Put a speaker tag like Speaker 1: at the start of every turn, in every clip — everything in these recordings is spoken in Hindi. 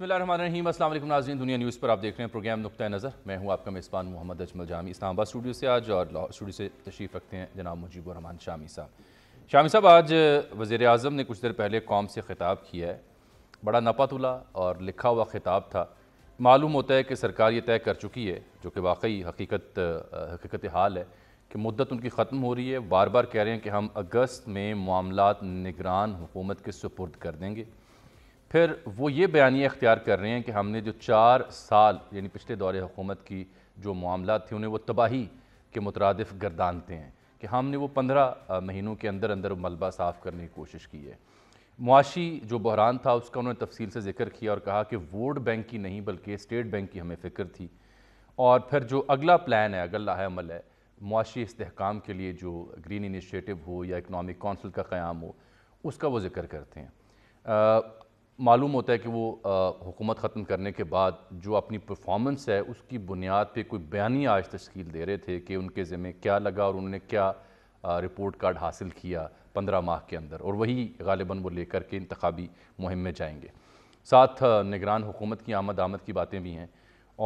Speaker 1: बसमीम असल नाजीन दुनिया न्यूज़ पर आप देख रहे हैं प्रोग्राम नुक़ नज़र मैं हूं आपका मेज़बान मोहम्मद अजमल जामी इस्लामाबाद स्टूडियो से आज और लाहौर स्टूडियो से तशरीफ़ रखते हैं जनाब मुजीबरहमान शामी साहब शामी साहब आज वज़ी अजम ने कुछ देर पहले कौम से ख़िताब किया है बड़ा नपा तुला और लिखा हुआ ख़िताब था मालूम होता है कि सरकार ये तय कर चुकी है जो कि वाकई हकीकत हकीकत हाल है कि मदत उनकी ख़त्म हो रही है बार बार कह रहे हैं कि हम अगस्त में मामला निगरान हुकूमत के सुपुर्द कर देंगे फिर वो ये बयानी अख्तियार कर रहे हैं कि हमने जो चार साल यानी पिछले दौरे हुकूमत की जो मामला थे उन्हें वो तबाही के मुतरदफ गर्दानते हैं कि हमने वो पंद्रह महीनों के अंदर अंदर मलबा साफ़ करने की कोशिश की है मुआशी जो बहरान था उसका उन्होंने तफसील से जिक्र किया और कहा कि वोट बैंक की नहीं बल्कि स्टेट बैंक की हमें फ़िक्र थी और फिर जो अगला प्लान है अगला लाहे अमल है मुआशी इसकाम के लिए जो ग्रीन इनिशिएटिव हो या इकनॉमिक कौंसिल का क़्याम हो उसका वो जिक्र करते हैं मालूम होता है कि वो हुकूमत ख़त्म करने के बाद जो अपनी परफॉर्मेंस है उसकी बुनियाद पे कोई बयानी आज तश्कील दे रहे थे कि उनके ज़िम्मे क्या लगा और उन्होंने क्या रिपोर्ट कार्ड हासिल किया पंद्रह माह के अंदर और वही गालिबा वो लेकर के इंतबी मुहिम में जाएंगे साथ निगरान हुकूमत की आमद आमद की बातें भी हैं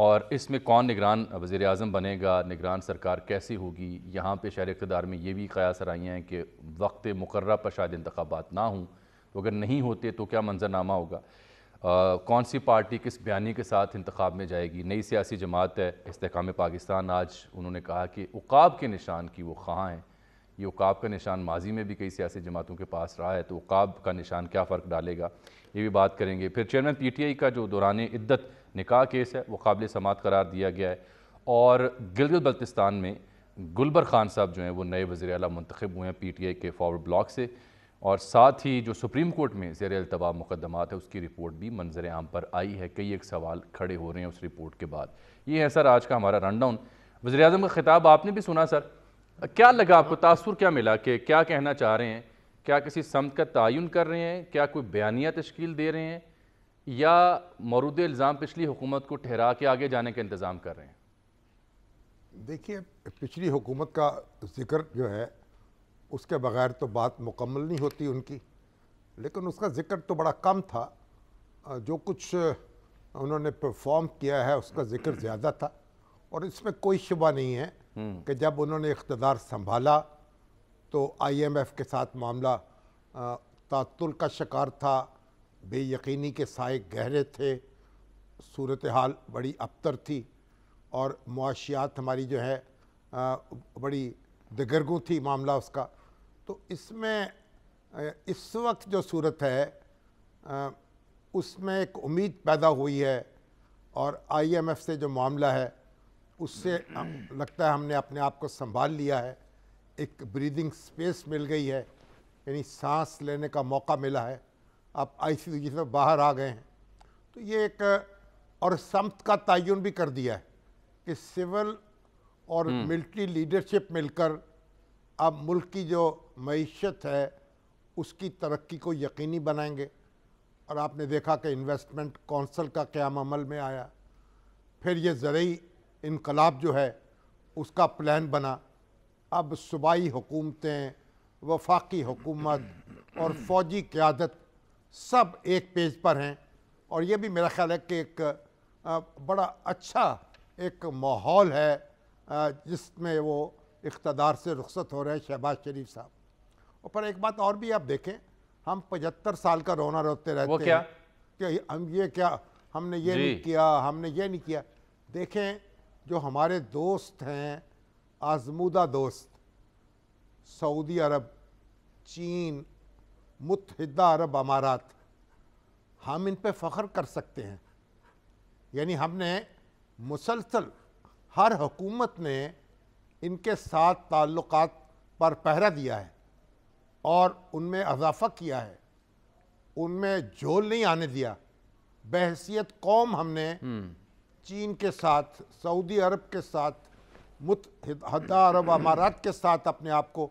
Speaker 1: और इसमें कौन निगरान वज़ी अजम बनेगा निगरान सरकार कैसी होगी यहाँ पर शहर इकतदार में ये भी कया सराइयाँ हैं कि वक्त मुकर्रा पर शायद इंतबात ना हों तो अगर नहीं होते तो क्या मंजरनामा होगा आ, कौन सी पार्टी किस बयानी के साथ इंतखब में जाएगी नई सियासी जमात है इसकाम पाकिस्तान आज उन्होंने कहा कि उकाब के निशान की वो खां हैं ये उकाब का निशान माजी में भी कई सियासी जमातों के पास रहा है तो उकाब का निशान क्या फ़र्क डालेगा ये भी बात करेंगे फिर चेयरमैन पी टी आई का जो दौरान इद्दत निकाह केस है वो काबिल समात करार दिया गया है और गिलगित बल्तिस्तान में गुलबर खान साहब जो हैं वो नए वज़ी अला मंतखब हुए हैं पी टी आई के फॉरवर्ड ब्लॉक से और साथ ही जो सुप्रीम कोर्ट में जेर अल्तवा है उसकी रिपोर्ट भी मंजर आम पर आई है कई एक सवाल खड़े हो रहे हैं उस रिपोर्ट के बाद ये है सर आज का हमारा रन डाउन वजी अजम का खिताब आपने भी सुना सर क्या लगा आपको तासर क्या मिला कि क्या कहना चाह रहे हैं क्या किसी समत का तयन कर रहे हैं क्या कोई बयानिया तश्कील दे रहे हैं या मरूद इल्ज़ाम पिछली हुकूमत को ठहरा के आगे जाने का इंतज़ाम कर रहे
Speaker 2: हैं देखिए पिछली हुकूमत का जिक्र जो है उसके बगैर तो बात मुकम्मल नहीं होती उनकी लेकिन उसका ज़िक्र तो बड़ा कम था जो कुछ उन्होंने परफॉर्म किया है उसका ज़िक्र ज़्यादा था और इसमें कोई शुबा नहीं है हम्म। कि जब उन्होंने इकतदार संभाला तो आईएमएफ के साथ मामला तातुल का शिकार था बेयकीनी के साय गहरे थे सूरत हाल बड़ी अबतर थी और मुआशियात हमारी जो है बड़ी दिगरगू थी मामला उसका तो इसमें इस वक्त जो सूरत है उसमें एक उम्मीद पैदा हुई है और आईएमएफ से जो मामला है उससे लगता है हमने अपने आप को संभाल लिया है एक ब्रीदिंग स्पेस मिल गई है यानी सांस लेने का मौका मिला है आप आई सी से बाहर आ गए हैं तो ये एक और समत का तयन भी कर दिया है कि सिविल और मिलिट्री हम्म। लीडरशिप मिलकर अब मुल्क की जो मीशत है उसकी तरक्की को यकीनी बनाएंगे और आपने देखा कि इन्वेस्टमेंट कौंसल का क्याम अमल में आया फिर ये ज़रूरी इनकलाब जो है उसका प्लान बना अब सूबाई हुकूमतें वफाकी हुकूमत और फ़ौजी क़्यादत सब एक पेज पर हैं और ये भी मेरा ख्याल है कि एक बड़ा अच्छा एक माहौल है जिसमें वो इकतदार से रुखसत हो रहे हैं शहबाज शरीफ साहब पर एक बात और भी आप देखें हम पचहत्तर साल का रोना रोते रहते वो क्या? हैं कि हम ये क्या हमने ये नहीं किया हमने ये नहीं किया देखें जो हमारे दोस्त हैं आजमूदा दोस्त सऊदी अरब चीन मुतहदा अरब अमारात हम इन पर फ़ख्र कर सकते हैं यानी हमने मुसलसल हर हुकूमत ने इनके साथ ताल्लुक़ पर पहरा दिया है और उनमें अजाफा किया है उनमें झोल नहीं आने दिया बहसीत कौम हमने हम्म। चीन के साथ सऊदी अरब के साथ मुतहदा अरब अमारात के साथ अपने आप को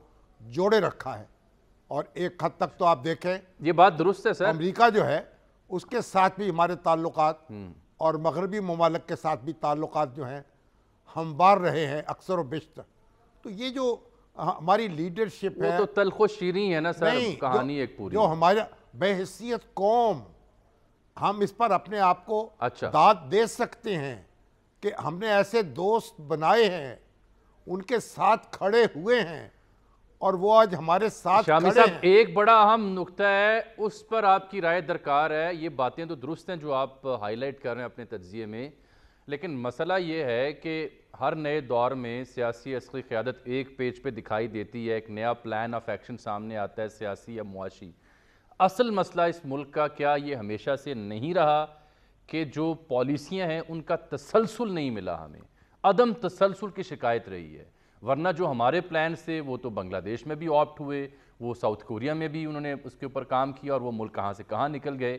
Speaker 2: जोड़े रखा है और एक हद तक तो आप देखें ये बात दुरुस्त है सर अमेरिका जो है उसके साथ भी हमारे ताल्लुकात हम्म। और मगरबी ममालक के साथ भी ताल्लुकात जो हैं हमवार रहे हैं अक्सर व बेशतर तो ये जो हमारी लीडरशिप है तो
Speaker 1: तलखो शीरी है ना सर कहानी एक पूरी जो हमारा
Speaker 2: बहसीत कौम हम इस पर अपने आप को अच्छा दाद दे सकते हैं कि हमने ऐसे दोस्त बनाए हैं उनके साथ खड़े हुए हैं और वो आज हमारे साथ खड़े हैं।
Speaker 1: एक बड़ा अहम नुकता है उस पर आपकी राय दरकार है ये बातें तो दुरुस्त हैं जो आप हाईलाइट कर रहे हैं अपने तजिए में लेकिन मसला ये है कि हर नए दौर में सियासी असली क़्यादत एक पेज पे दिखाई देती है एक नया प्लान ऑफ एक्शन सामने आता है सियासी या मुआशी असल मसला इस मुल्क का क्या ये हमेशा से नहीं रहा कि जो पॉलिसियाँ हैं उनका तसलसल नहीं मिला हमें अदम तसलसल की शिकायत रही है वरना जो हमारे प्लान से वो तो बांग्लादेश में भी ऑप्ट हुए वो साउथ कोरिया में भी उन्होंने उसके ऊपर काम किया और वो मुल्क कहाँ से कहाँ निकल गए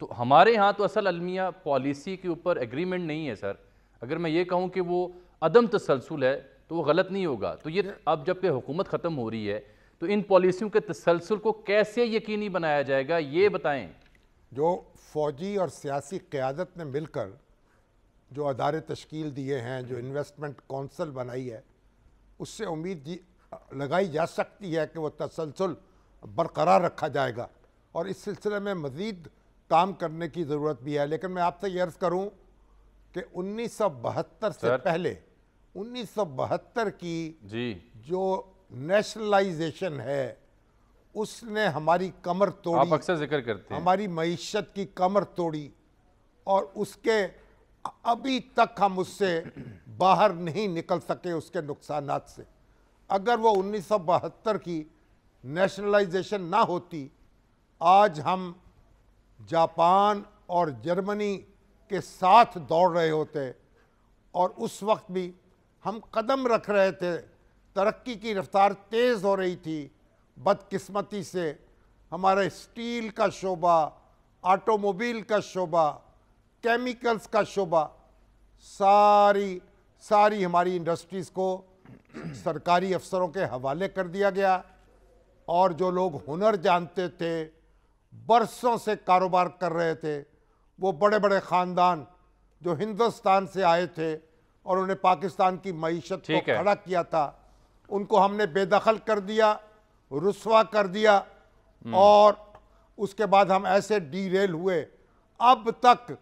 Speaker 1: तो हमारे यहाँ तो असल अलमिया पॉलिसी के ऊपर एग्रीमेंट नहीं है सर अगर मैं ये कहूँ कि वो अदम तसलसल है तो वो गलत नहीं होगा तो ये अब जबकि हुकूमत ख़त्म हो रही है तो इन पॉलिसियों के तसलसल को कैसे यकीनी बनाया जाएगा ये बताएं
Speaker 2: जो फौजी और सियासी क़्यादत ने मिलकर जो अदारे तश्कील दिए हैं जो इन्वेस्टमेंट कौंसल बनाई है उससे उम्मीद लगाई जा सकती है कि वह तसलसल बरकरार रखा जाएगा और इस सिलसिले में मज़ीद काम करने की ज़रूरत भी है लेकिन मैं आपसे यर्ज़ करूं करूँ कि 1972 से पहले 1972 की जी जो नेशनलाइजेशन है उसने हमारी कमर तोड़ी आप अक्सर
Speaker 1: जिक्र करते हैं
Speaker 2: हमारी मीशत की कमर तोड़ी और उसके अभी तक हम उससे बाहर नहीं निकल सके उसके नुकसान से अगर वो 1972 की नेशनलाइजेशन ना होती आज हम जापान और जर्मनी के साथ दौड़ रहे होते और उस वक्त भी हम कदम रख रहे थे तरक्की की रफ्तार तेज़ हो रही थी बदकिस्मती से हमारे स्टील का शोबा ऑटोमोबाइल का शोबा केमिकल्स का शोबा सारी सारी हमारी इंडस्ट्रीज़ को सरकारी अफसरों के हवाले कर दिया गया और जो लोग हुनर जानते थे बरसों से कारोबार कर रहे थे वो बड़े बड़े ख़ानदान जो हिंदुस्तान से आए थे और उन्हें पाकिस्तान की मीशत को खड़ा किया था उनको हमने बेदखल कर दिया रसवा कर दिया हम्म। और उसके बाद हम ऐसे डीरेल हुए अब तक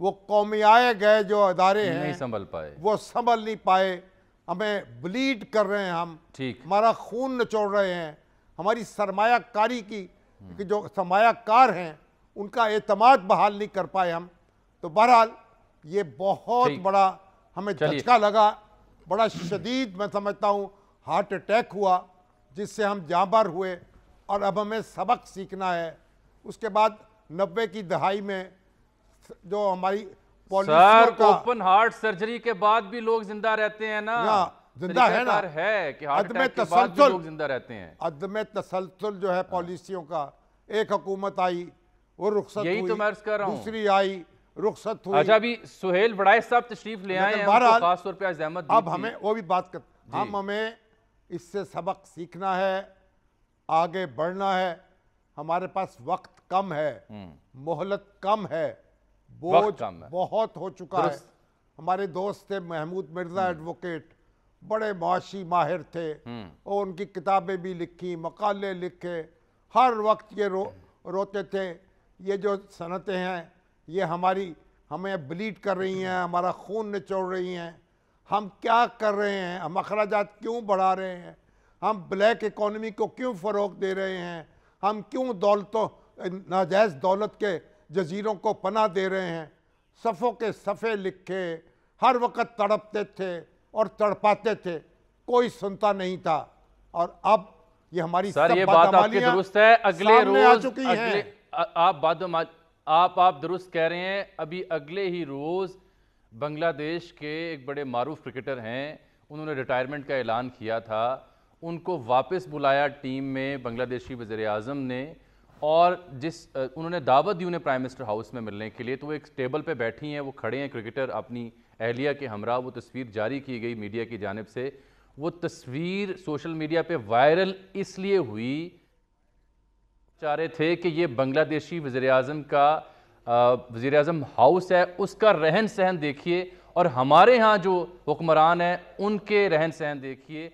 Speaker 2: वो कौमियाए गए जो अदारे हैं नहीं संभल पाए वो संभल नहीं पाए हमें ब्लीड कर रहे हैं हम ठीक हमारा खून नचोड़ रहे हैं हमारी सरमायाकारी की क्योंकि जो समायाकार हैं उनका एतमाद बहाल नहीं कर पाए हम तो बहरहाल ये बहुत बड़ा हमें झटका लगा बड़ा शदीद मैं समझता हूँ हार्ट अटैक हुआ जिससे हम जाबर हुए और अब हमें सबक सीखना है उसके बाद नब्बे की दहाई में जो हमारी सर ओपन
Speaker 1: हार्ट सर्जरी के बाद भी लोग जिंदा रहते हैं ना, ना जिंदा है ना है कि अदम तसलसल जिंदा रहते हैं
Speaker 2: अदम तसलसल जो है हाँ। पॉलिसियों का एक हुकूमत आई वो रुखसत यही तो मैं कर रहा हूँ दूसरी आई रुखसत हुई अच्छा अभी सुहेल बड़ाई साहब तशरीफ ले आए खास तौर पर आज अहमद अब हमें वो भी बात कर हम हमें इससे सबक सीखना है आगे बढ़ना है हमारे पास वक्त कम है हम्म। मोहलत कम है बोझ बहुत हो चुका है हमारे दोस्त थे महमूद मिर्जा एडवोकेट हम्म। बड़े मुआशी माहिर थे हम्म। और उनकी किताबें भी लिखी मकाले लिखे हर वक्त ये रो रोते थे ये जो सनतें हैं ये हमारी हमें ब्लीड कर रही हैं हमारा खून निचोड़ रही हैं हम क्या कर रहे हैं हम अखराज क्यों बढ़ा रहे हैं हम ब्लैक इकोनमी को क्यों फ़रोग दे रहे हैं हम क्यों दौलतों नाजायज़ दौलत के जजीरों को पना दे रहे हैं सफ़ों के सफ़े लिखे हर वक्त तड़पते थे और तड़पाते थे कोई सुनता नहीं था और अब ये हमारी सर ये बात आपकी दुरुस्त है अगले रोज आ चुकी अगले
Speaker 1: आ, आप बाद आप आप दुरुस्त कह रहे हैं अभी अगले ही रोज बांग्लादेश के एक बड़े मारूफ क्रिकेटर हैं उन्होंने रिटायरमेंट का ऐलान किया था उनको वापस बुलाया टीम में बांग्लादेशी वज़र अजम ने और जिस उन्होंने दावत दी उन्हें प्राइम मिनिस्टर हाउस में मिलने के लिए तो वो एक टेबल पे बैठी हैं वो खड़े हैं क्रिकेटर अपनी अहलिया के हमरा वो तस्वीर जारी की गई मीडिया की जानब से वो तस्वीर सोशल मीडिया पे वायरल इसलिए हुई चाह रहे थे कि ये बांग्लादेशी वज़ी अजम का वज़ी अजम हाउस है उसका रहन सहन देखिए और हमारे यहाँ जो हुक्मरान हैं उनके रहन सहन देखिए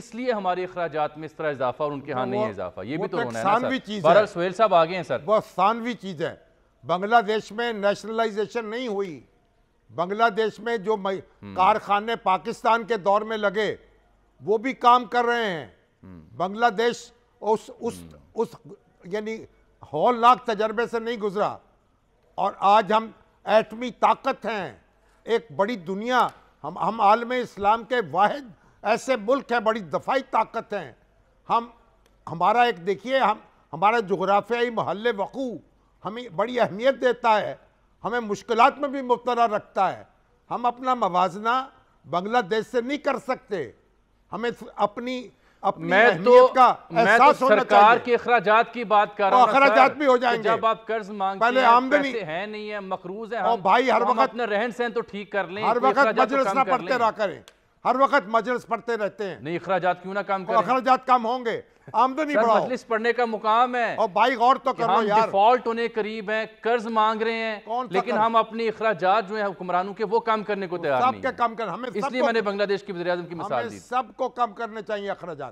Speaker 1: इसलिए हमारे अखराज में इस तरह इजाफा और उनके यहाँ नहीं है इजाफा ये भी तो होना है बहरल सुहेल
Speaker 2: साहब आगे हैं सर बहुत सानवी चीज़ है बांग्लादेश में नेशनलाइजेशन नहीं हुई बांग्लादेश में जो हम्म। कारखाने पाकिस्तान के दौर में लगे वो भी काम कर रहे हैं हम्म। बांग्लादेश उस उस हम्म। उस यानी हौलनाक तजर्बे से नहीं गुजरा और आज हम एटमी ताकत हैं एक बड़ी दुनिया हम हम आलम इस्लाम के वाद ऐसे मुल्क हैं बड़ी दफाई ताकत हैं हम हमारा एक देखिए हम हमारा जोग्राफियाई महल वक़ू हमें बड़ी अहमियत देता है हमें मुश्किल में भी मुबतला रखता है हम अपना मवाजना बांग्लादेश से नहीं कर सकते हमें अपनी अपनी मैं तो, का मैं तो सरकार
Speaker 1: के अखराज की बात कर रहा तो हूँ अखराज भी हो जाएंगे जब आप कर्ज मांग पहले आमदनी है नहीं है मकरूज है और भाई हर तो वक्त अपना रहन सहन तो ठीक कर लें हर वक्त तो मजलिस ना पढ़ते रहा करें
Speaker 2: हर वक्त मजलिस पढ़ते रहते हैं नहीं अखराज क्यों ना काम करें अखराज कम होंगे आमदनी बढ़ाओ मजलिस
Speaker 1: पढ़ने का मुकाम है और भाई गौर तो करो यार डिफॉल्ट होने करीब है कर्ज मांग रहे
Speaker 2: हैं लेकिन हम
Speaker 1: अपने अखराज जो है हुक्मरानों के वो कम करने को तैयार नहीं
Speaker 2: कम कर हमें इसलिए मैंने
Speaker 1: बांग्लादेश की वजी की मिसाल दी
Speaker 2: सबको कम करने चाहिए अखराज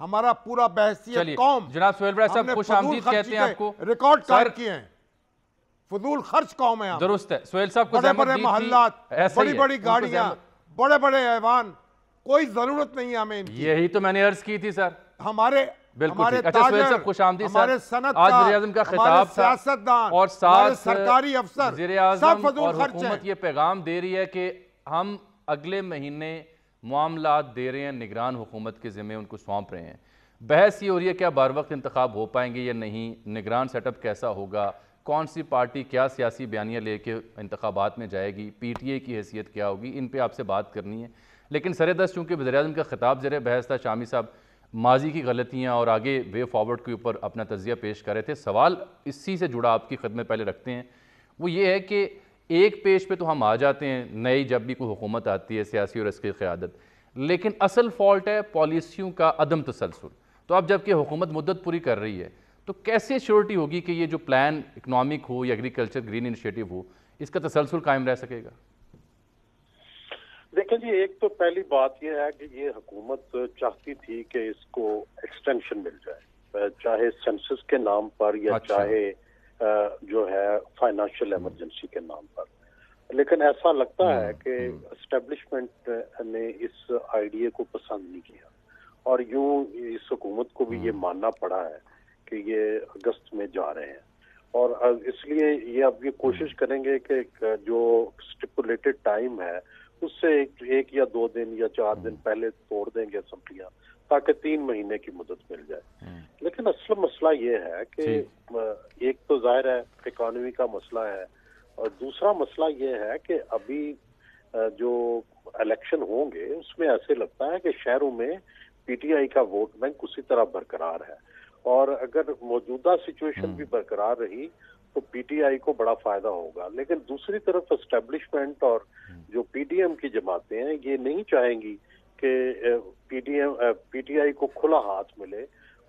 Speaker 2: हमारा पूरा बहसी कौम जनाब सोहेल भाई साहब खुश आमदीद कहते हैं आपको रिकॉर्ड कर किए हैं फजूल खर्च कौम है
Speaker 1: दुरुस्त है सोहेल साहब को बड़े बड़े मोहल्ला बड़ी बड़ी गाड़ियां
Speaker 2: बड़े बड़े ऐवान कोई जरूरत नहीं है हमें
Speaker 1: यही तो मैंने अर्ज की थी सर हमारे बिल्कुल अच्छा खुश आमदी का खिताब सियासतदान और साथ सरकारी अफसर हुकूमत ये पैगाम दे रही है कि हम अगले महीने मामला दे रहे हैं निगरान हुकूमत के ज़िम्मे उनको सौंप रहे हैं बहस ये हो रही है क्या बार वक्त इंतखब हो पाएंगे या नहीं निगरान सेटअप कैसा होगा कौन सी पार्टी क्या सियासी बयानियाँ लेके इंतबात में जाएगी पी टी ए की हैसियत क्या होगी इन पे आपसे बात करनी है लेकिन सर दस चूँकि वजे अजम का खिताब जर बहस था शामी साहब माजी की गलतियाँ और आगे वे फॉरवर्ड के ऊपर अपना तजिया पेश कर रहे थे सवाल इसी से जुड़ा आपकी खदमे पहले रखते हैं वो ये है कि एक पेज पे तो हम आ जाते हैं नई जब भी कोई हुकूमत आती है सियासी और इसकी क़्यादत लेकिन असल फॉल्ट है पॉलिसियों का अदम तसलसल तो अब जबकि हुकूमत मुद्दत पूरी कर रही है तो कैसे श्योरिटी होगी कि ये जो प्लान इकनॉमिक हो या एग्रीकल्चर ग्रीन इनिशिएटिव हो इसका तसलसल कायम रह सकेगा
Speaker 3: देखिए जी एक तो पहली बात यह है कि ये हुकूमत चाहती थी कि इसको एक्सटेंशन मिल जाए चाहे सेंसस के नाम पर या अच्छा। चाहे जो है फाइनेंशियल इमरजेंसी के नाम पर लेकिन ऐसा लगता है हम्म, कि एस्टेब्लिशमेंट हम्म। ने इस आइडिया को पसंद नहीं किया और यूं इस हुकूमत को भी ये हम्म। मानना पड़ा है कि ये अगस्त में जा रहे हैं और इसलिए ये अब ये कोशिश करेंगे कि जो स्टिपुलेटेड टाइम है उससे एक, एक या दो दिन या चार दिन हम्म। पहले तोड़ देंगे असम्बलियाँ ताकि तीन महीने की मदद मिल जाए हम्म। लेकिन असल मसला ये है कि एक तो जाहिर है इकानमी का मसला है और दूसरा मसला ये है कि अभी जो इलेक्शन होंगे उसमें ऐसे लगता है कि शहरों में पीटीआई का वोट बैंक उसी तरह बरकरार है और अगर मौजूदा सिचुएशन हम्म। भी बरकरार रही तो पीटीआई को बड़ा फायदा होगा लेकिन दूसरी तरफ एस्टेब्लिशमेंट और हम्म। जो पीडीएम की जमातें हैं ये नहीं चाहेंगी कि पीडीएम पीटीआई को खुला हाथ मिले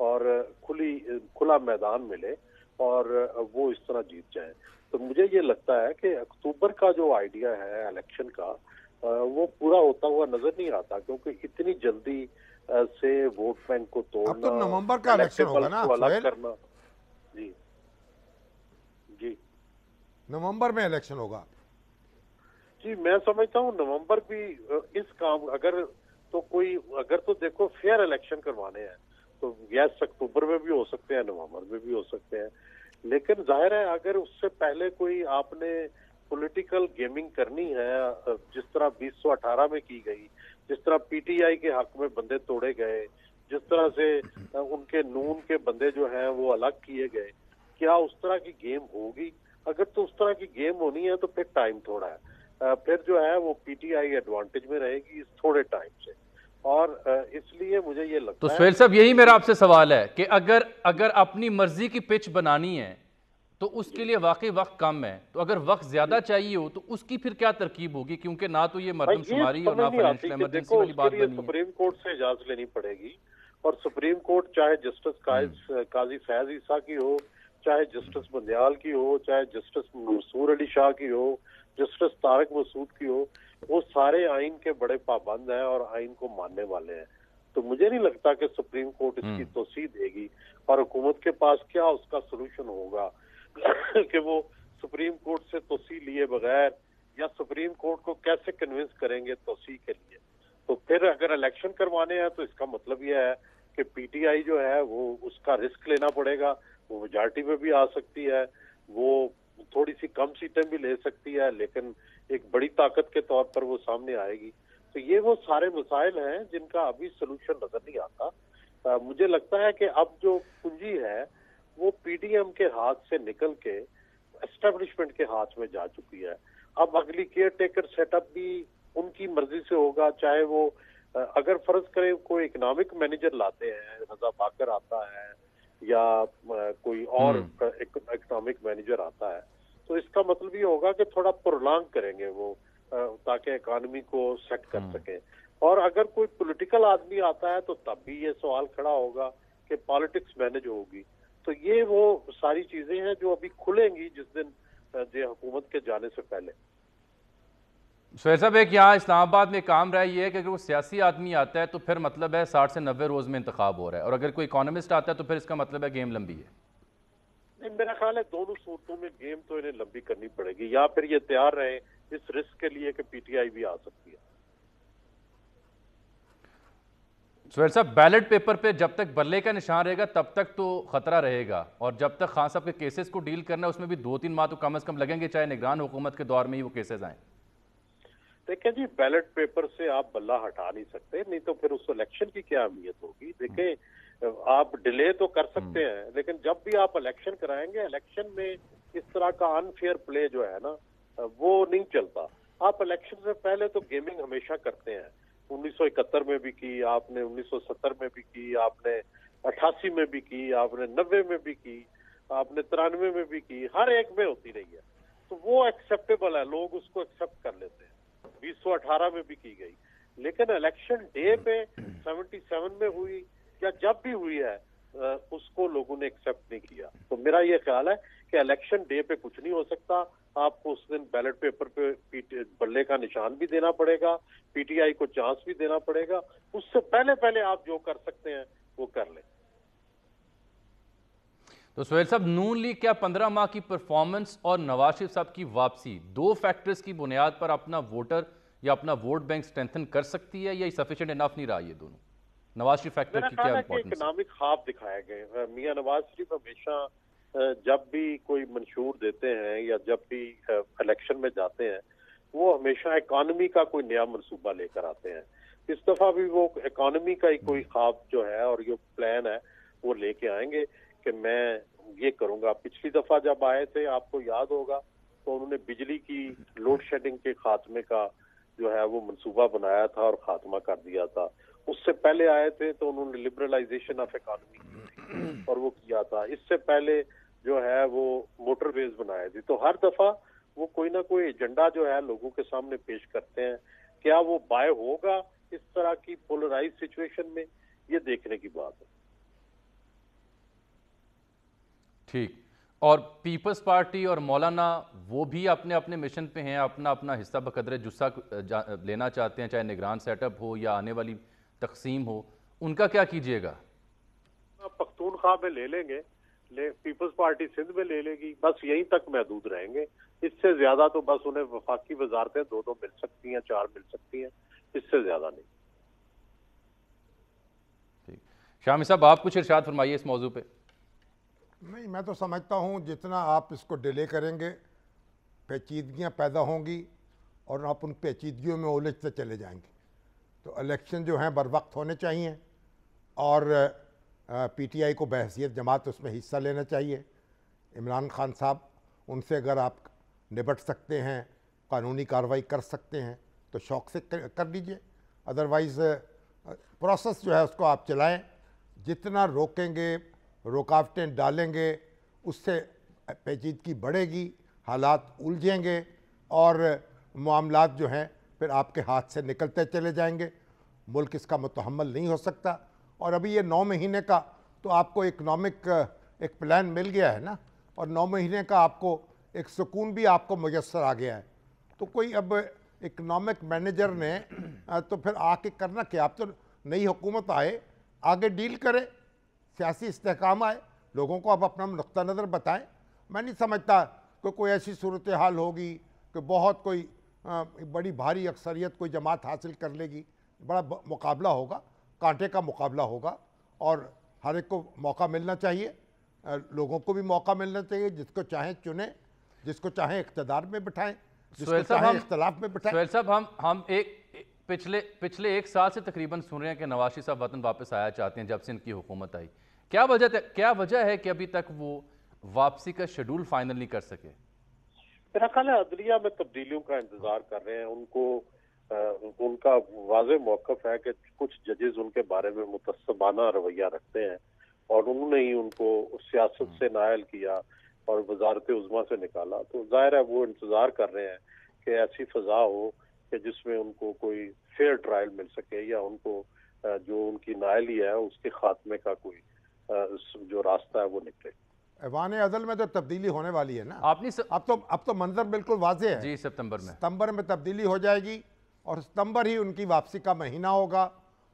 Speaker 3: और खुली खुला मैदान मिले और वो इस तरह जीत जाए तो मुझे ये लगता है कि अक्टूबर का जो आइडिया है इलेक्शन का वो पूरा होता हुआ नजर नहीं आता क्योंकि इतनी जल्दी से वोट बैंक को तो तोड़ना तो नवंबर का इलेक्शन होगा ना अलग करना जी
Speaker 2: नवंबर में इलेक्शन होगा
Speaker 3: जी मैं समझता हूँ नवंबर भी इस काम अगर तो कोई अगर तो देखो फेयर इलेक्शन करवाने हैं तो यस अक्टूबर में भी हो सकते हैं नवंबर में भी हो सकते हैं लेकिन जाहिर है अगर उससे पहले कोई आपने पॉलिटिकल गेमिंग करनी है जिस तरह बीस में की गई जिस तरह पीटीआई के हक में बंदे तोड़े गए जिस तरह से उनके नून के बंदे जो हैं वो अलग किए गए क्या उस तरह की गेम होगी अगर तो उस तरह की गेम होनी है तो फिर टाइम थोड़ा है फिर जो है वो पीटीआई एडवांटेज में
Speaker 1: रहेगी इस थोड़े टाइम से और इसलिए मुझे ये लगता तो सुहेल साहब यही मेरा आपसे सवाल है कि अगर अगर अपनी मर्जी की पिच बनानी है तो उसके लिए वाकई वक्त कम है तो अगर वक्त ज्यादा चाहिए हो तो उसकी फिर क्या तरकीब होगी क्योंकि ना तो ये मरदम शुमारी और ना फाइनेंशियल इमरजेंसी वाली बात बनी सुप्रीम
Speaker 3: कोर्ट से इजाजत लेनी पड़ेगी और सुप्रीम कोर्ट चाहे जस्टिस काजी फैज ईसा की हो चाहे जस्टिस बंदयाल की हो चाहे जस्टिस मंसूर अली शाह की हो जस्टिस तारक मसूद की हो वो सारे आइन के बड़े पाबंद हैं और आइन को मानने वाले हैं तो मुझे नहीं लगता कि सुप्रीम कोर्ट इसकी हम्म। तोसी देगी और हुकूमत के पास क्या उसका सोल्यूशन होगा कि वो सुप्रीम कोर्ट से तोसी लिए बगैर या सुप्रीम कोर्ट को कैसे कन्विंस करेंगे तोसी के लिए तो फिर अगर इलेक्शन करवाने हैं तो इसका मतलब यह है कि पीटीआई जो है वो उसका रिस्क लेना पड़ेगा वो मेजॉरिटी में भी आ सकती है वो थोड़ी सी कम सीटें भी ले सकती है लेकिन एक बड़ी ताकत के तौर पर वो सामने आएगी तो ये वो सारे मसाइल हैं जिनका अभी सोल्यूशन नजर नहीं आता आ, मुझे लगता है कि अब जो पूंजी है वो पीडीएम के हाथ से निकल के एस्टेब्लिशमेंट के हाथ में जा चुकी है अब अगली केयर टेकर सेटअप भी उनकी मर्जी से होगा चाहे वो अगर फर्ज करें कोई इकोनॉमिक मैनेजर लाते हैं रजा बाकर आता है या कोई और इकोनॉमिक हम्म। मैनेजर आता है तो इसका मतलब ये होगा कि थोड़ा प्रोलॉन्ग करेंगे वो ताकि इकानमी को सेट कर हम्म। सके और अगर कोई पॉलिटिकल आदमी आता है तो तब भी ये सवाल खड़ा होगा कि पॉलिटिक्स मैनेज होगी तो ये वो सारी चीजें हैं जो अभी खुलेंगी जिस दिन जे हुकूमत के जाने से पहले
Speaker 1: शुर साहब एक यहाँ इस्लामाबाद में काम रहा ये है कि अगर वो सियासी आदमी आता है तो फिर मतलब है साठ से नब्बे रोज़ में इंतखब हो रहा है और अगर कोई इकोनॉमिस्ट आता है तो फिर इसका मतलब है गेम लंबी है
Speaker 3: नहीं मेरा ख्याल है दोनों सूरतों में गेम तो इन्हें लंबी करनी पड़ेगी या फिर ये तैयार रहे इस रिस्क के लिए कि पीटीआई भी आ सकती है
Speaker 1: सुहेल साहब बैलेट पेपर पे जब तक बल्ले का निशान रहेगा तब तक तो खतरा रहेगा और जब तक खान साहब के केसेस को डील करना है उसमें भी दो तीन माह तो कम अज़ कम लगेंगे चाहे निगरान हुकूमत के दौर में ही वो केसेस आएँ
Speaker 3: देखिए जी बैलेट पेपर से आप बल्ला हटा नहीं सकते नहीं तो फिर उस इलेक्शन की क्या अहमियत होगी देखें आप डिले तो कर सकते हम्म। हैं लेकिन जब भी आप इलेक्शन कराएंगे इलेक्शन में इस तरह का अनफेयर प्ले जो है ना वो नहीं चलता आप इलेक्शन से पहले तो गेमिंग हमेशा करते हैं 1971 में भी की आपने 1970 में भी की आपने अट्ठासी में भी की आपने नब्बे में भी की आपने तिरानवे में भी की हर एक में होती रही है तो वो एक्सेप्टेबल है लोग उसको एक्सेप्ट कर लेते हैं 2018 में भी की गई लेकिन इलेक्शन डे पे 77 में हुई या जब भी हुई है उसको लोगों ने एक्सेप्ट नहीं किया तो मेरा ये ख्याल है कि इलेक्शन डे पे कुछ नहीं हो सकता आपको उस दिन बैलेट पेपर पे बल्ले का निशान भी देना पड़ेगा पीटीआई को चांस भी देना पड़ेगा उससे पहले पहले आप जो कर सकते हैं वो कर लें
Speaker 1: तो सोहेल साहब नून लीग क्या पंद्रह माह की परफॉर्मेंस और नवाज शरीफ साहब की वापसी दो फैक्टर्स की बुनियाद पर अपना वोटर या अपना वोट बैंक स्ट्रेंथन कर सकती है या सफिशिएंट इनफ नहीं रहा ये दोनों नवाज शरीफ फैक्टर की क्या इकोनॉमिक
Speaker 3: खाब दिखाए गए मियाँ नवाज शरीफ हमेशा जब भी कोई मंशूर देते हैं या जब भी इलेक्शन में जाते हैं वो हमेशा इकॉनमी का कोई नया मनसूबा लेकर आते हैं इस दफा भी वो इकॉनमी का ही कोई हम्म। खाब जो है और जो प्लान है वो लेके आएंगे कि मैं ये करूंगा पिछली दफा जब आए थे आपको याद होगा तो उन्होंने बिजली की लोड शेडिंग के खात्मे का जो है वो मंसूबा बनाया था और खात्मा कर दिया था उससे पहले आए थे तो उन्होंने लिबरलाइजेशन ऑफ इकॉनमी और वो किया था इससे पहले जो है वो मोटरवेज बनाए थे तो हर दफा वो कोई ना कोई एजेंडा जो है लोगों के सामने पेश करते हैं क्या वो बाय होगा इस तरह की पोलराइज सिचुएशन में ये देखने की बात है
Speaker 1: ठीक और पीपल्स पार्टी और मौलाना वो भी अपने अपने मिशन पे हैं अपना अपना हिस्सा बकदर जुस्सा लेना चाहते हैं चाहे निगरान सेटअप हो या आने वाली तकसीम हो उनका क्या कीजिएगा
Speaker 3: पख्तूनख्वा में ले लेंगे ले पीपल्स पार्टी सिंध में ले लेगी बस यहीं तक महदूद रहेंगे इससे ज्यादा तो बस उन्हें वफाकी वजारतें दो दो मिल सकती हैं चार मिल सकती हैं इससे
Speaker 1: ज्यादा नहीं ठीक शामी साहब आप कुछ इर्शाद फरमाइए इस मौजू पर
Speaker 2: नहीं मैं तो समझता हूँ जितना आप इसको डिले करेंगे पेचीदगियाँ पैदा होंगी और आप उन पेचीदगियों में उलझते चले जाएंगे तो इलेक्शन जो हैं बर वक्त होने चाहिए और पीटीआई को बहसीत जमात उसमें हिस्सा लेना चाहिए इमरान खान साहब उनसे अगर आप निबट सकते हैं कानूनी कार्रवाई कर सकते हैं तो शौक से कर, कर लीजिए अदरवाइज़ प्रोसेस जो है उसको आप चलाएं जितना रोकेंगे रुकावटें डालेंगे उससे पेचीदगी बढ़ेगी हालात उलझेंगे और मामला जो हैं फिर आपके हाथ से निकलते चले जाएंगे मुल्क इसका मुतहमल नहीं हो सकता और अभी ये नौ महीने का तो आपको इकनॉमिक एक प्लान मिल गया है ना और नौ महीने का आपको एक सुकून भी आपको मैसर आ गया है तो कोई अब इकनॉमिक मैनेजर ने तो फिर आके करना क्या आप तो नई हुकूमत आए आगे डील करे सियासी इसकाम आए लोगों को आप अपना नुक़ नज़र बताएं मैं नहीं समझता कि कोई ऐसी सूरत हाल होगी कि बहुत कोई बड़ी भारी अक्सरियत कोई जमात हासिल कर लेगी बड़ा मुकाबला होगा कांटे का मुकाबला होगा और हर एक को मौका मिलना चाहिए लोगों को भी मौका मिलना चाहिए जिसको चाहें चुने जिसको चाहें इकतदार में बिठाएं जिसको इख्तलाफ में बिठाएं
Speaker 1: साहब हम हम एक पिछले पिछले एक साल से तकरीबन सुन रहे हैं कि नवाशी साहब वतन वापस आया चाहते हैं जब से इनकी हुकूमत आई क्या वजह क्या वजह है कि अभी तक वो वापसी का शेड्यूल फाइनल नहीं कर सके
Speaker 3: मेरा ख्याल है अदलिया में तब्दीलियों का इंतजार कर रहे हैं उनको आ, उनका वाज मौकफ है कि कुछ जजेज उनके बारे में मुतसबाना रवैया रखते हैं और उन्होंने ही उनको सियासत हम्म। से नायल किया और वजारत उजमा से निकाला तो जाहिर है वो इंतजार कर रहे हैं कि ऐसी फजा हो कि जिसमें उनको कोई फेयर ट्रायल मिल सके या उनको जो उनकी नायली है उसके खात्मे का कोई
Speaker 1: जो रास्ता है वो निकले
Speaker 2: ऐवान अजल में तो तब्दीली होने वाली है ना आपने स... अब तो अब तो मंजर बिल्कुल वाजे है जी सितंबर में सितंबर में तब्दीली हो जाएगी और सितंबर ही उनकी वापसी का महीना होगा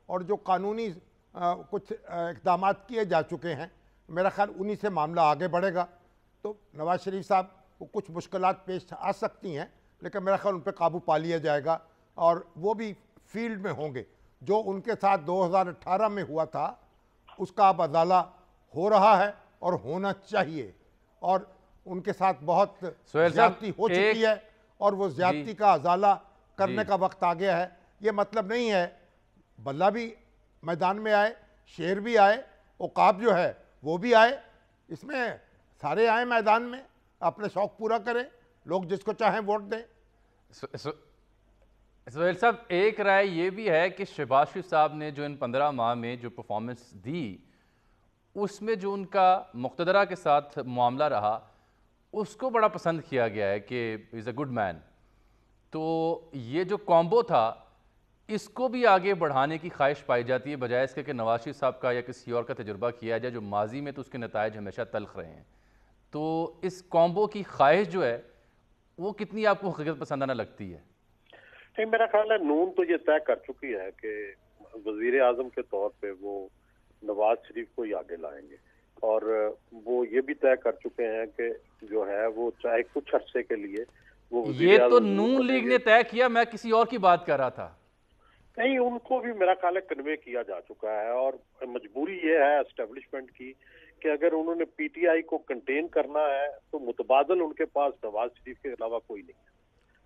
Speaker 2: और जो कानूनी आ, कुछ इकदाम किए जा चुके हैं मेरा ख्याल उन्हीं से मामला आगे बढ़ेगा तो नवाज शरीफ साहब को कुछ मुश्किल पेश आ सकती हैं लेकिन मेरा ख्याल उन पर काबू पा लिया जाएगा और वो भी फील्ड में होंगे जो उनके साथ दो में हुआ था उसका अब अजाला हो रहा है और होना चाहिए और उनके साथ बहुत ज्यादती हो चुकी है और वो ज्यादती का अजाला करने का वक्त आ गया है ये मतलब नहीं है बल्ला भी मैदान में आए शेर भी आए ओकाब जो है वो भी आए इसमें सारे आए मैदान में अपने शौक पूरा करें लोग जिसको चाहें वोट दें
Speaker 1: सोहेल साहब एक राय ये भी है कि शबाशिफ साहब ने जो इन पंद्रह माह में जो परफॉर्मेंस दी उसमें जो उनका मुख्तरा के साथ मामला रहा उसको बड़ा पसंद किया गया है कि इज़ अ गुड मैन तो ये जो कॉम्बो था इसको भी आगे बढ़ाने की ख्वाहिश पाई जाती है बजाय इसके कि नवाज शरीफ साहब का या किसी और का तजुर्बा किया जाए जो माजी में तो उसके नतज हमेशा तलख रहे हैं तो इस कॉम्बो की ख्वाहिश जो है वो कितनी आपको हकीकत आना लगती है
Speaker 3: नहीं मेरा ख्याल है नून तो ये तय कर चुकी है कि वजीर आजम के तौर पर वो नवाज शरीफ को ही आगे लाएंगे और वो ये भी तय कर चुके हैं कि जो है वो चाहे कुछ अरसे के
Speaker 1: लिए वो ये तो नून लीग ने तय किया मैं किसी और की बात कर रहा था
Speaker 3: नहीं उनको भी मेरा ख्याल है कन्वे किया जा चुका है और मजबूरी ये है एस्टेब्लिशमेंट की कि अगर उन्होंने पीटीआई को कंटेन करना है तो मुतबादल उनके पास नवाज शरीफ के अलावा कोई नहीं है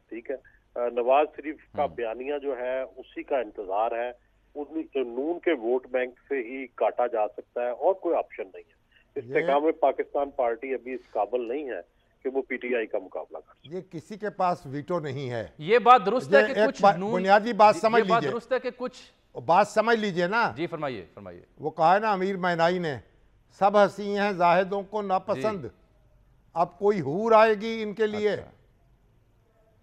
Speaker 3: ठीक है नवाज शरीफ का हम्म। बयानिया जो है उसी का इंतजार है नून के वोट बैंक से ही काटा जा सकता है और कोई ऑप्शन नहीं
Speaker 4: है में
Speaker 3: पाकिस्तान पार्टी अभी इस काबल नहीं है कि वो पीटीआई का मुकाबला कर
Speaker 2: ये किसी के पास वीटो नहीं है ये बात दुरुस्त है कि कुछ बुनियादी बात समझ लीजिए दुरुस्त है कि कुछ बात समझ लीजिए ना जी फरमाइए फरमाइए वो कहा है ना अमीर मैनाई ने सब हसी हैं जाहिदों को नापसंद अब कोई हूर आएगी इनके लिए अच्छा।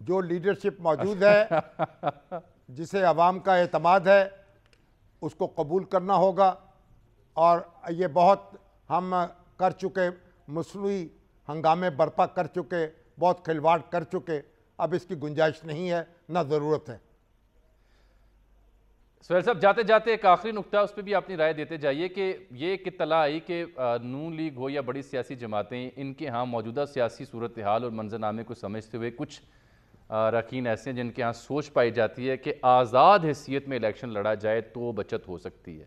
Speaker 2: जो लीडरशिप मौजूद है जिसे आवाम का अतमाद है उसको कबूल करना होगा और ये बहुत हम कर चुके मसनू हंगामे बर्पा कर चुके बहुत खिलवाड़ कर चुके अब इसकी गुंजाइश नहीं है ना ज़रूरत है
Speaker 1: सोहेल साहब जाते जाते एक आखिरी नुकता उस पर भी अपनी राय देते जाइए कि ये एक इतला आई कि नू लीग हो या बड़ी सियासी जमातें इनके यहाँ मौजूदा सियासी सूरत हाल और मंजरनामे को समझते हुए कुछ रकीन ऐसे हैं जिनके यहाँ सोच पाई जाती है कि आज़ाद हैसियत में इलेक्शन लड़ा जाए तो बचत हो सकती है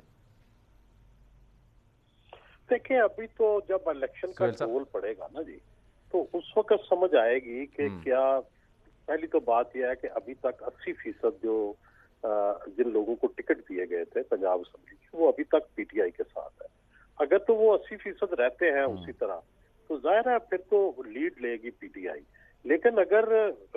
Speaker 3: देखिए अभी तो जब इलेक्शन का रोल पड़ेगा ना जी तो उस वक्त समझ आएगी कि हम्म। क्या पहली तो बात यह है कि अभी तक 80 फीसद जो जिन लोगों को टिकट दिए गए थे पंजाब असम्बली के वो अभी तक पीटीआई के साथ है अगर तो वो 80 फीसद रहते हैं हम्म। उसी तरह तो जाहिर है फिर तो लीड लेगी पीटीआई लेकिन अगर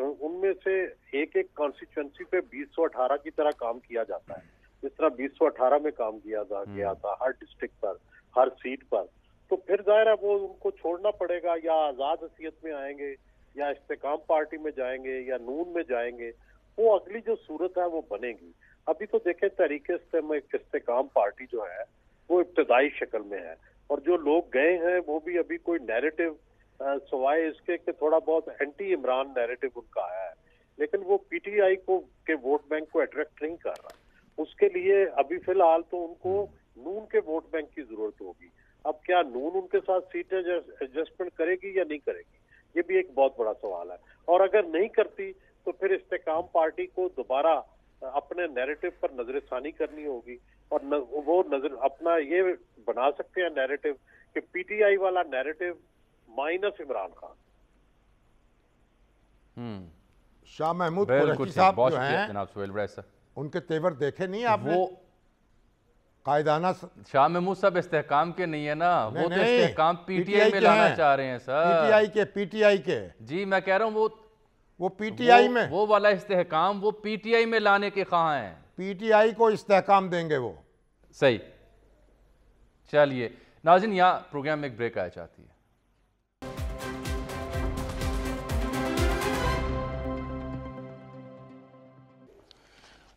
Speaker 3: उनमें से एक एक कॉन्स्टिट्युएंसी पे 2018 की तरह काम किया जाता है जिस तरह 2018 में काम किया जा गया हम्म। था हर डिस्ट्रिक्ट पर हर सीट पर तो फिर जाहिर है वो उनको छोड़ना पड़ेगा या आज़ाद हसीियत में आएंगे या इस्तेकाम पार्टी में जाएंगे या नून में जाएंगे वो अगली जो सूरत है वो बनेगी अभी तो देखें तरीके से इस्तेकाम पार्टी जो है वो इब्तदाई शक्ल में है और जो लोग गए हैं वो भी अभी कोई नैरेटिव सवाए इसके कि थोड़ा बहुत एंटी इमरान नैरेटिव उनका आया है लेकिन वो पीटीआई को के वोट बैंक को अट्रैक्ट नहीं कर रहा उसके लिए अभी फिलहाल तो उनको नून के वोट बैंक की जरूरत होगी अब क्या नून उनके साथ सीट एडजस्टमेंट करेगी या नहीं करेगी ये भी एक बहुत बड़ा सवाल है और अगर नहीं करती तो फिर इस्तेकाम पार्टी को दोबारा अपने नैरेटिव पर नजरसानी करनी होगी और न, वो नजर अपना ये बना सकते हैं नैरेटिव कि पीटीआई वाला नैरेटिव माइनस इमरान खान
Speaker 2: हम्म। शाह महमूद साहब जो हैं उनके तेवर देखे नहीं आप वो कायदाना स... शाह महमूद साहब इस्तेकाम के नहीं है ना
Speaker 1: नहीं, वो तो इस्तेकाम पीटीआई में लाना चाह रहे हैं सर पीटीआई के पीटीआई के जी मैं कह रहा हूँ वो वो पीटीआई में वो वाला इस्तेकाम वो पीटीआई में लाने के कहा है
Speaker 2: पीटीआई को इस्तेकाम देंगे वो सही चलिए नाजिन
Speaker 1: यहाँ प्रोग्राम में एक ब्रेक आया चाहती है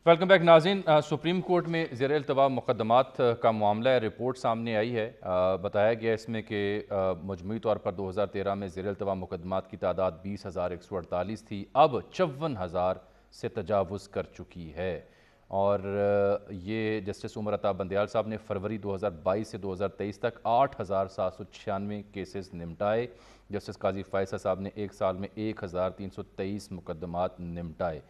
Speaker 1: वेलकम बैक नाजिन सुप्रीम कोर्ट में ज़ेर अल्तवा मुकदमात का मामला है रिपोर्ट सामने आई है आ, बताया गया इसमें कि मजमू तौर पर दो हज़ार तेरह में जेरतवा अल्तवा मुकदमात की तादाद बीस हज़ार एक सौ अड़तालीस थी अब चौवन हज़ार से तजावज़ कर चुकी है और ये जस्टिस उमर अताब बंदयाल साहब ने फरवरी 2022 से 2023 तक आठ हज़ार सात सौ छियानवे केसेस निमटाए जस्टिस काजी फ़ैसा साहब ने एक साल में एक हज़ार तीन सौ तेईस मुकदमात निमटाए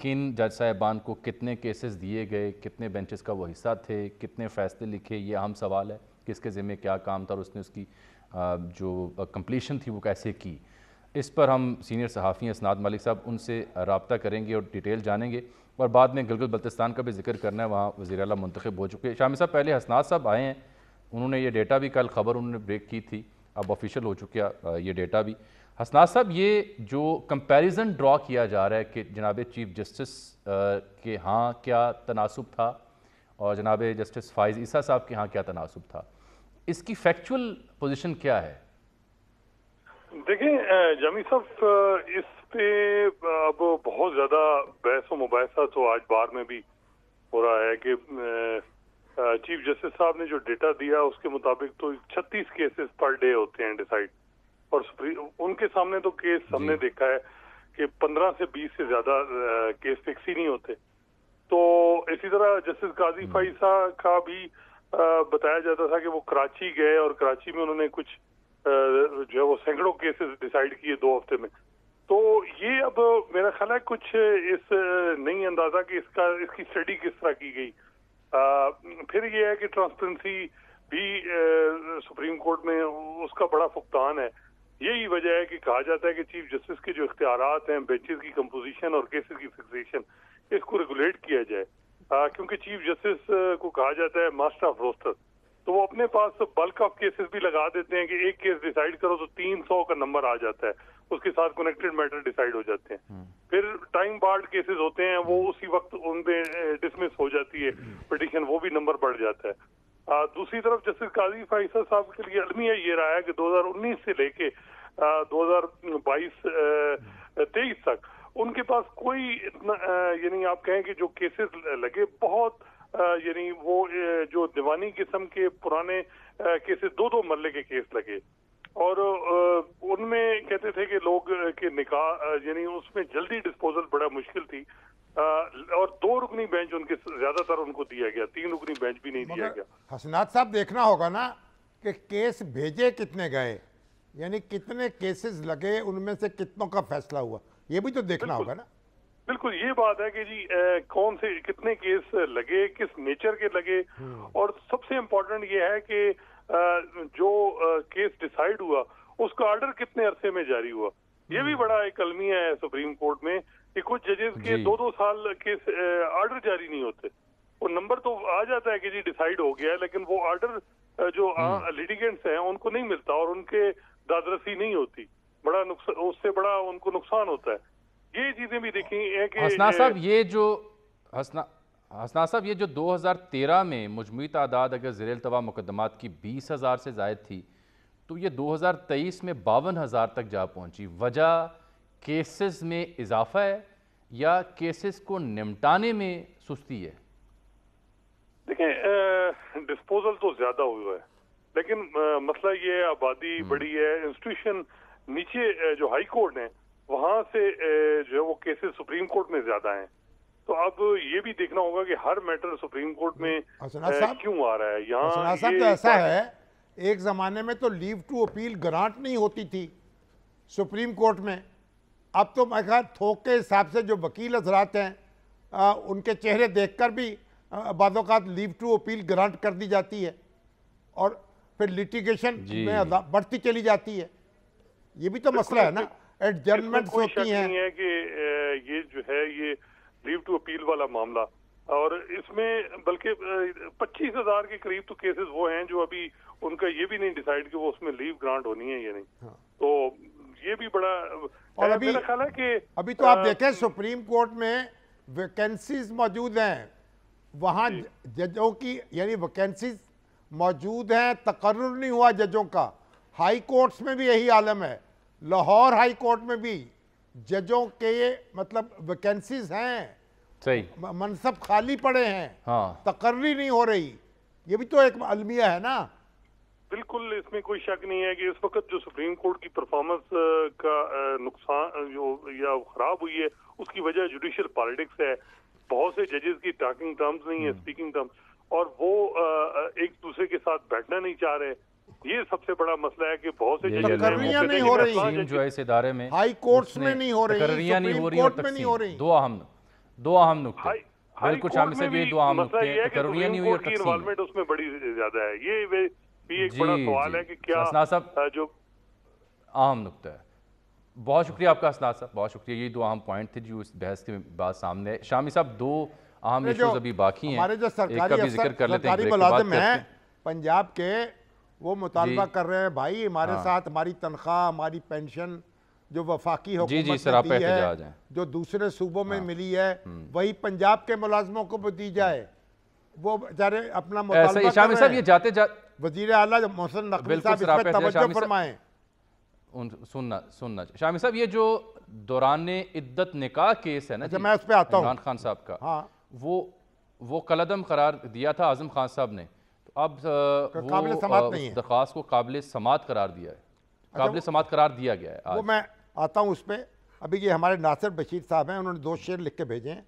Speaker 1: किन जज साहिबान को कितने केसेस दिए गए कितने बेंचेस का वो हिस्सा थे कितने फैसले लिखे ये अहम सवाल है किसके ज़िम्मे क्या काम था और उसने उसकी जो कम्प्लीशन थी वो कैसे की इस पर हम सीनियर सहाफ़ी इसनाद मलिक साहब उनसे रबता करेंगे और डिटेल जानेंगे और बाद में गिलगित बल्तिस्तान का भी जिक्र करना है वहाँ वजी अला मंतखब हो चुके हैं शामिल साहब पहले हसनाद साहब आए हैं उन्होंने ये डेटा भी कल खबर उन्होंने ब्रेक की थी अब ऑफिशियल हो चुका ये डेटा भी हसनाज साहब ये जो कंपैरिजन ड्रॉ किया जा रहा है कि जनाब चीफ जस्टिस के हाँ क्या तनासब था और जनाब जस्टिस फाइज ईसा साहब के हाँ क्या तनासब था इसकी फैक्चुअल पोजिशन क्या है
Speaker 4: देखिए जमी साहब इस पे अब बहुत ज़्यादा बहस व मुबासा तो आज बार में भी हो रहा है कि चीफ जस्टिस साहब ने जो डेटा दिया उसके मुताबिक तो 36 केसेस पर डे होते हैं डिसाइड और उनके सामने तो केस हमने देखा है कि 15 से 20 से ज्यादा केस फिक्स ही नहीं होते तो इसी तरह जस्टिस गाजी हम्म। फाइसा का भी आ, बताया जाता था कि वो कराची गए और कराची में उन्होंने कुछ आ, जो है वो सैकड़ों केसेस डिसाइड किए दो हफ्ते में तो ये अब मेरा ख्याल है कुछ इस नहीं अंदाजा कि इसका इसकी स्टडी किस तरह की गई फिर ये है कि ट्रांसपेरेंसी भी सुप्रीम कोर्ट में उसका बड़ा फुकतान है यही वजह है कि कहा जाता है कि चीफ जस्टिस के जो इख्तियार हैं बेंचेस की कंपोजिशन और केसेस की फिक्सेशन इसको रेगुलेट किया जाए क्योंकि चीफ जस्टिस को कहा जाता है मास्टर ऑफ रोस्टर तो वो अपने पास तो बल्क ऑफ केसेस भी लगा देते हैं कि एक केस डिसाइड करो तो 300 का नंबर आ जाता है उसके साथ कनेक्टेड मैटर डिसाइड हो जाते हैं हम्म। फिर टाइम बार्ड केसेस होते हैं वो उसी वक्त उनपे डिसमिस हो जाती है पटिशन हम्म। वो भी नंबर बढ़ जाता है आ, दूसरी तरफ जस्टिस काजी फाइसा साहब के लिए अलमिया ये रहा है कि 2019 से लेके 2022 हम्म। तेईस तक उनके पास कोई यानी आप कहें कि जो केसेस लगे बहुत यानी वो जो दीवानी किस्म के पुराने केसेस दो दो मरले के केस लगे और उनमें कहते थे कि लोग के निकाह यानी उसमें जल्दी डिस्पोजल बड़ा मुश्किल थी और दो रुकनी बेंच उनके ज्यादातर उनको दिया गया तीन रुकनी बेंच भी नहीं दिया गया
Speaker 2: हसनाथ साहब देखना होगा ना कि केस भेजे कितने गए यानी कितने केसेस लगे उनमें से कितनों का फैसला हुआ ये भी तो देखना होगा ना
Speaker 4: बिल्कुल ये बात है कि जी ए, कौन से कितने केस लगे किस नेचर के लगे हम्म। और सबसे इम्पोर्टेंट ये है कि जो आ, केस डिसाइड हुआ उसका ऑर्डर कितने अरसे में जारी हुआ ये भी हम्म। बड़ा एक अलमिया है सुप्रीम कोर्ट में कि कुछ जजेस के दो दो साल केस ऑर्डर जारी नहीं होते वो नंबर तो आ जाता है कि जी डिसाइड हो गया है लेकिन वो ऑर्डर जो लिटिगेंट्स हम्म। हैं उनको नहीं मिलता और उनके दादरसी नहीं होती बड़ा नुकसान उससे बड़ा उनको नुकसान होता है ये चीजें भी देखी है कि हसना साहब
Speaker 1: ये जो हसना हसना साहब ये जो 2013 में मजमू तादाद अगर जेर अल्तवा मुकदमात की बीस हज़ार से जायद थी तो ये 2023 में बावन हज़ार तक जा पहुंची वजह केसेस में इजाफा है या केसेस को निमटाने में सुस्ती है
Speaker 4: देखें डिस्पोजल तो ज़्यादा हुआ है लेकिन आ, मसला ये आबादी हम्म। बड़ी है इंस्टीट्यूशन नीचे जो हाई कोर्ट ने वहाँ से जो है वो केसेस सुप्रीम कोर्ट में ज्यादा हैं तो अब ये भी देखना होगा कि हर मैटर सुप्रीम कोर्ट में अच्छा, क्यों आ रहा है यहाँ अच्छा, तो ऐसा है
Speaker 2: एक जमाने में तो लीव टू अपील ग्रांट नहीं होती थी सुप्रीम कोर्ट में अब तो मैं ख्याल थोक के हिसाब से जो वकील हजरात हैं उनके चेहरे देखकर भी बाद लीव टू अपील ग्रांट कर दी जाती है और फिर लिटिगेशन में बढ़ती चली जाती है ये भी तो मसला है ना एडजमेंट होती हैं
Speaker 4: है कि ये जो है ये लीव टू अपील वाला मामला और इसमें बल्कि पच्चीस हजार के करीब तो केसेस वो हैं जो अभी उनका ये भी नहीं डिसाइड कि वो उसमें लीव ग्रांट होनी है या नहीं हाँ। तो ये भी बड़ा और अभी ख्याल है कि अभी तो आप देखें
Speaker 2: सुप्रीम कोर्ट में वैकेंसीज मौजूद हैं वहाँ जजों की यानी वैकेंसीज मौजूद हैं तकर्र नहीं हुआ जजों का हाई कोर्ट्स में भी यही आलम है लाहौर हाई कोर्ट में भी जजों के मतलब वैकेंसीज हैं सही मनसब खाली पड़े हैं हाँ। तकर्री नहीं हो रही ये भी तो एक अलमिया है ना
Speaker 4: बिल्कुल इसमें कोई शक नहीं है कि इस वक्त जो सुप्रीम कोर्ट की परफॉर्मेंस का नुकसान जो या खराब हुई है उसकी वजह जुडिशियल पॉलिटिक्स है बहुत से जजेस की टॉकिंग टर्म्स नहीं है स्पीकिंग टर्म्स हम्म। और वो एक दूसरे के साथ बैठना नहीं चाह रहे ये सबसे बड़ा मसला है कि बहुत से नहीं हो रही जो
Speaker 1: है इस इदारे में हाई कोर्ट्स में नहीं हो रही नहीं हो रही नहीं हो रही दो अहम दो अहम नुक्ते बिल्कुल से भी दो अहम नुक्ते नहीं हुई और इन्वॉल्वमेंट
Speaker 4: उसमें बड़ी ज्यादा है ये भी एक बड़ा सवाल है कि क्या जो
Speaker 1: अहम नुक्ता है बहुत शुक्रिया आपका असना साहब बहुत शुक्रिया ये दो अहम पॉइंट थे जो इस बहस के बाद सामने शामी साहब दो अहम नुकसान अभी बाकी हैं हमारे जो सरकारी अफसर, हैं
Speaker 2: पंजाब के वो मुतालबा कर रहे हैं भाई हमारे हाँ। साथ हमारी तनख्वाह हमारी पेंशन जो वफाकी जी जी सरा है जो दूसरे सूबों में हाँ। मिली है हम्म। वही पंजाब के मुलाजमों को भी दी जाए वो बेचारे अपना साहब ये जाते जा... वजीर अला मोहसन नकवी साहब तवज्जो फरमाएं
Speaker 1: सुनना सुनना शामी साहब ये जो दौरान इद्दत निकाह केस है ना अच्छा मैं उस पर आता हूँ खान साहब का हाँ वो वो कलदम करार दिया था आजम खान साहब ने अब काबिल समात नहीं है दरख्वास्त को काबिल समात करार दिया है अच्छा, काबिल समात करार दिया गया है वो मैं
Speaker 2: आता हूँ उस पर अभी ये हमारे नासिर बशीर साहब हैं उन्होंने दो शेर लिख के भेजे हैं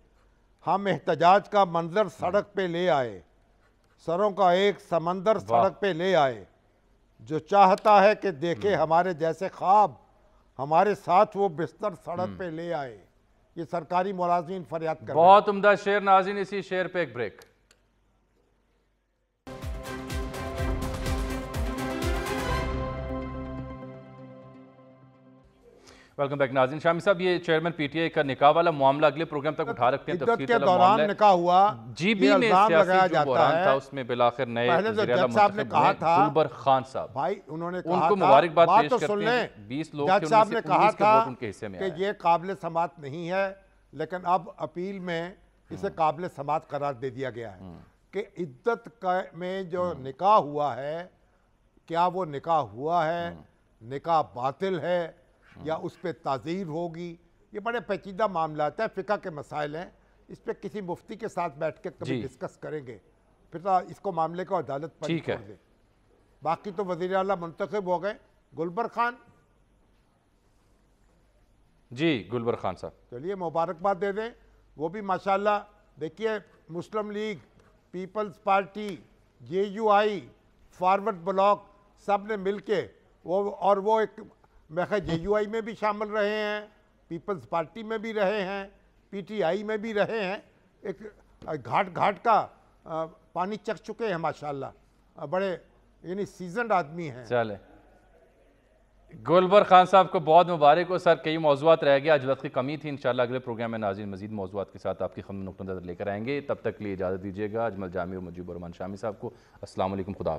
Speaker 2: हम एहतजाज का मंजर सड़क पे ले आए सरों का एक समंदर सड़क पे ले आए जो चाहता है कि देखे हम्म। हमारे जैसे ख्वाब हमारे साथ वो बिस्तर सड़क हम्म। पे ले आए ये सरकारी मुलाजिम फरियाद कर
Speaker 1: बहुत उमदा शेर नाजिन इसी शेर पे एक ब्रेक वेलकम बैक नाजिन शामी साहब ये चेयरमैन पीटीआई का निकाह वाला मामला अगले प्रोग्राम तक उठा रखते हैं के दौरान
Speaker 2: निकाह हुआ जीबी में लगाया जाता है था उसमें बिलाखिर नए तो साहब ने कहा था गुलबर
Speaker 1: खान साहब भाई
Speaker 2: उन्होंने उनको मुबारकबाद तो बीस लोग साहब ने कहा था उनके हिस्से में ये काबिल समात नहीं है लेकिन अब अपील में इसे हम्म। काबिल समात करार दे दिया गया है हम्म। कि इद्दत में जो हम्म। निकाह हुआ है क्या वो निकाह हुआ है निकाह बातिल है हम्म। या उस पर ताज़ीर होगी ये बड़े पेचीदा मामला है फ़िका के मसाइल हैं इस पर किसी मुफ्ती के साथ बैठ के कभी डिस्कस करेंगे फिर तो इसको मामले को अदालत पर ठीक है बाकी तो वजीर अला मुंतखब हो गए गुलबर खान
Speaker 1: जी गुलबर खान साहब
Speaker 2: चलिए मुबारकबाद दे दें वो भी माशाल्लाह देखिए Muslim League Peoples Party J U I forward block सब ने मिल के वो और वो एक मैं खैर जे में भी शामिल रहे हैं पीपल्स पार्टी में भी रहे हैं पीटीआई में भी रहे हैं एक घाट घाट का पानी चख चुके हैं माशाल्लाह बड़े यानी सीजन आदमी हैं
Speaker 1: चले गुलबर खान साहब को बहुत मुबारक हो सर कई मौजूद रह गया आज वक्त की कमी थी इंशाल्लाह अगले प्रोग्राम में नाजिन मजीद मौजूद के साथ आपकी खम नुक़ नज़र लेकर आएंगे तब तक के लिए इजाज़त दीजिएगा अजमल जामी और मजीब रमान शामी साहब को असल खुदा